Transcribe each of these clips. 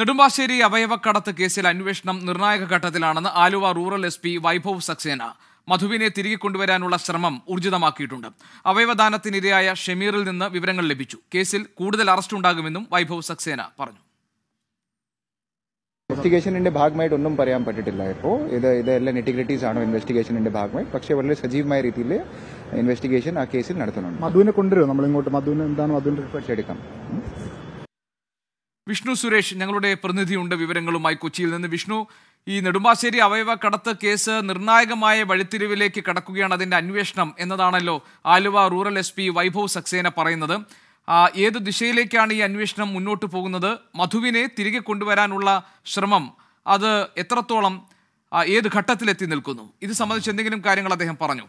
നെടുമ്പാശ്ശേരി അവയവക്കടത്ത് കേസിൽ അന്വേഷണം നിർണായക ഘട്ടത്തിലാണെന്ന് Aluva rural S P Vaibhav Saxena മധുവിനെ തിരികെ കൊണ്ടുവരാനുള്ള ശ്രമം ഊർജിതമാക്കിയിട്ടുണ്ട് അവയവദാനത്തിനിരയായ ഷമീറിൽ നിന്ന് വിവരങ്ങൾ ലഭിച്ചു കേസിൽ കൂടുതൽ അറസ്റ്റ് ഉണ്ടാകുമെന്നും വൈഭവ് സക്സേന പറഞ്ഞു ഇൻവെസ്റ്റിഗേഷനിന്റെ ഭാഗമായിട്ട് ഒന്നും പറയാൻ പറ്റിയിട്ടില്ല ഇപ്പോൾ ഇത് ഇതെല്ലാം നെറ്റിഗ്രിറ്റീസ് ആണ് ഇൻവെസ്റ്റിഗേഷനിന്റെ ഭാഗമായി പക്ഷേ വളരെ സജീവമായ രീതിയിൽ ഇൻവെസ്റ്റിഗേഷൻ ആ കേസിൽ നടത്തുന്നുണ്ട് മധുവിനെ കൊണ്ടുവരുമോ നമ്മൾ ഇങ്ങോട്ട് മധുവിന് എന്താണ് മധുവിന്റെ റിപ്പോർട്ട് എടുക്കാം വിഷ്ണു സുരേഷ് ഞങ്ങളുടെ പ്രതിനിധിയുണ്ട് വിവരങ്ങളുമായി കൊച്ചിയിൽ നിന്ന് വിഷ്ണു ഈ നെടുമ്പാശ്ശേരി അവയവ കടത്ത് കേസ് നിർണായകമായ വഴിത്തിരിവിലേക്ക് കടക്കുകയാണ് അതിൻ്റെ അന്വേഷണം എന്നതാണല്ലോ Aluva rural S P Vaibhav Saxena പറയുന്നത് ഏത് ദിശയിലേക്കാണ് ഈ അന്വേഷണം മുന്നോട്ട് പോകുന്നത് മധുവിനെ തിരികെ കൊണ്ടുവരാനുള്ള ശ്രമം അത് എത്രത്തോളം ഏത് ഘട്ടത്തിലെത്തി നിൽക്കുന്നു ഇത് സംബന്ധിച്ച് എന്തെങ്കിലും കാര്യങ്ങൾ അദ്ദേഹം പറഞ്ഞു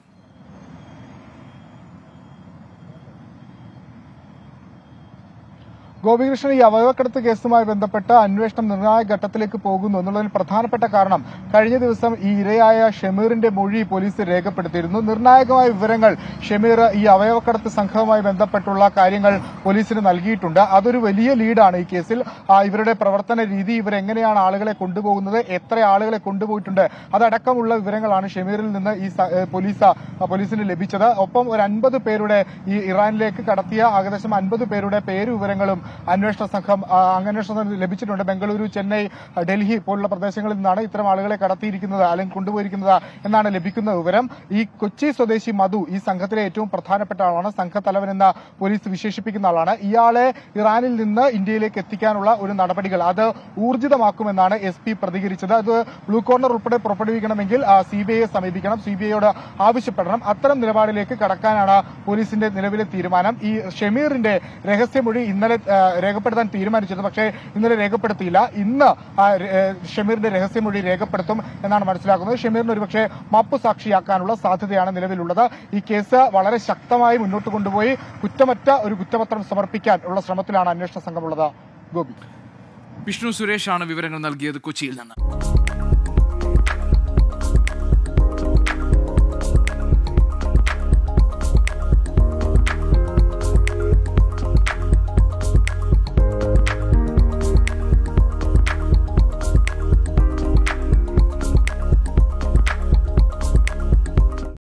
ഗോപികൃഷ്ണൻ ഈ അവയവക്കടത്ത് കേസുമായി ബന്ധപ്പെട്ട് അന്വേഷണം നിർണായക ഘട്ടത്തിലേക്ക് പോകുന്നു എന്നുള്ളതിന് പ്രധാനപ്പെട്ട കാരണം കഴിഞ്ഞ ദിവസം ഈ ഇരയായ ഷമീറിന്റെ മൊഴി പോലീസ് രേഖപ്പെടുത്തിയിരുന്നു നിർണായകമായ വിവരങ്ങൾ ഷമീർ ഈ അവയവക്കടത്ത് സംഘവുമായി ബന്ധപ്പെട്ടുള്ള കാര്യങ്ങൾ പോലീസിന് നൽകിയിട്ടുണ്ട് അതൊരു വലിയ ലീഡാണ് ഈ കേസിൽ ഇവരുടെ പ്രവർത്തന രീതി ഇവരെങ്ങനെയാണ് ആളുകളെ കൊണ്ടുപോകുന്നത് എത്ര ആളുകളെ കൊണ്ടുപോയിട്ടുണ്ട് അതടക്കമുള്ള വിവരങ്ങളാണ് ഷമീറിൽ നിന്ന് ഈ പോലീസ് പോലീസിന് ലഭിച്ചത് ഒപ്പം ഒരു അൻപത് പേരുടെ ഈ ഇറാനിലേക്ക് കടത്തിയ ഏകദേശം അൻപത് പേരുടെ പേര് വിവരങ്ങളും അന്വേഷണ സംഘം അന്വേഷണ സംഘം ലഭിച്ചിട്ടുണ്ട് ബംഗളൂരു ചെന്നൈ ഡൽഹി പോലുള്ള പ്രദേശങ്ങളിൽ നിന്നാണ് ഇത്തരം ആളുകളെ കടത്തിയിരിക്കുന്നത് അല്ലെങ്കിൽ കൊണ്ടുപോയിരിക്കുന്നത് എന്നാണ് ലഭിക്കുന്ന വിവരം ഈ കൊച്ചി സ്വദേശി മധു ഈ സംഘത്തിലെ ഏറ്റവും പ്രധാനപ്പെട്ട ആളാണ് സംഘത്തലവൻ എന്ന പോലീസ് വിശേഷിപ്പിക്കുന്ന ആളാണ് ഇയാളെ ഇറാനിൽ നിന്ന് ഇന്ത്യയിലേക്ക് എത്തിക്കാനുള്ള ഒരു നടപടികൾ അത് ഊർജിതമാക്കുമെന്നാണ് എസ് പി പ്രതികരിച്ചത് അത് ബ്ലൂ കോർണർ ഉൾപ്പെടെ പുറപ്പെടുവിക്കണമെങ്കിൽ സി ബി ഐയെ സമീപിക്കണം സി ബി ഐയോട് ആവശ്യപ്പെടണം അത്തരം നിലപാടിലേക്ക് കടക്കാനാണ് പോലീസിന്റെ നിലവിലെ തീരുമാനം ഈ ഷമീറിന്റെ രഹസ്യമൊഴി ഇന്നലെ രേഖപ്പെടുത്താൻ തീരുമാനിച്ചിരുന്നു പക്ഷേ ഇന്നലെ രേഖപ്പെടുത്തിയില്ല ഇന്ന് ഷമീറിന്റെ രഹസ്യമൊഴി രേഖപ്പെടുത്തും എന്നാണ് മനസ്സിലാക്കുന്നത് ഷമീറിന് ഒരുപക്ഷെ മാപ്പ് സാക്ഷിയാക്കാനുള്ള സാധ്യതയാണ് നിലവിലുള്ളത് ഈ കേസ് വളരെ ശക്തമായി മുന്നോട്ട് കൊണ്ടുപോയി കുറ്റമറ്റ ഒരു കുറ്റപത്രം സമർപ്പിക്കാൻ ഉള്ള ശ്രമത്തിലാണ് അന്വേഷണ സംഘമുള്ളത് ഗോപി വിഷ്ണു സുരേഷാണ് വിവരങ്ങൾ നൽകിയത് കൊച്ചിയിൽ നിന്ന്